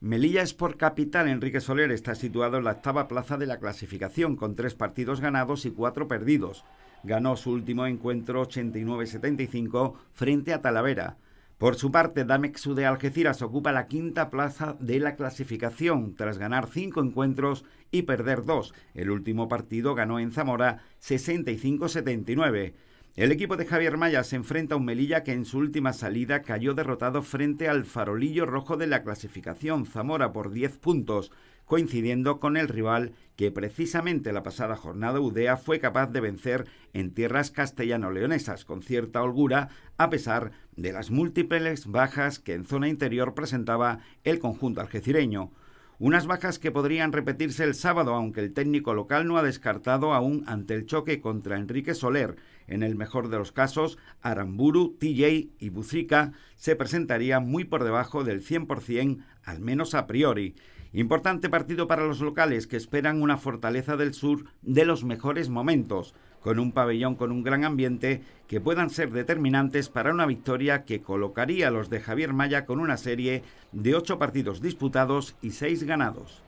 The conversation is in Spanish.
Melilla Sport Capital Enrique Soler está situado en la octava plaza de la clasificación con tres partidos ganados y cuatro perdidos. Ganó su último encuentro 89-75 frente a Talavera. Por su parte, Damexu de Algeciras ocupa la quinta plaza de la clasificación tras ganar cinco encuentros y perder dos. El último partido ganó en Zamora 65-79. El equipo de Javier Maya se enfrenta a un Melilla que en su última salida cayó derrotado frente al farolillo rojo de la clasificación, Zamora, por 10 puntos, coincidiendo con el rival que precisamente la pasada jornada Udea fue capaz de vencer en tierras castellano-leonesas con cierta holgura, a pesar de las múltiples bajas que en zona interior presentaba el conjunto algecireño. Unas bajas que podrían repetirse el sábado, aunque el técnico local no ha descartado aún ante el choque contra Enrique Soler. En el mejor de los casos, Aramburu, TJ y Buzica se presentarían muy por debajo del 100%, al menos a priori. Importante partido para los locales que esperan una fortaleza del sur de los mejores momentos con un pabellón con un gran ambiente que puedan ser determinantes para una victoria que colocaría a los de Javier Maya con una serie de ocho partidos disputados y seis ganados.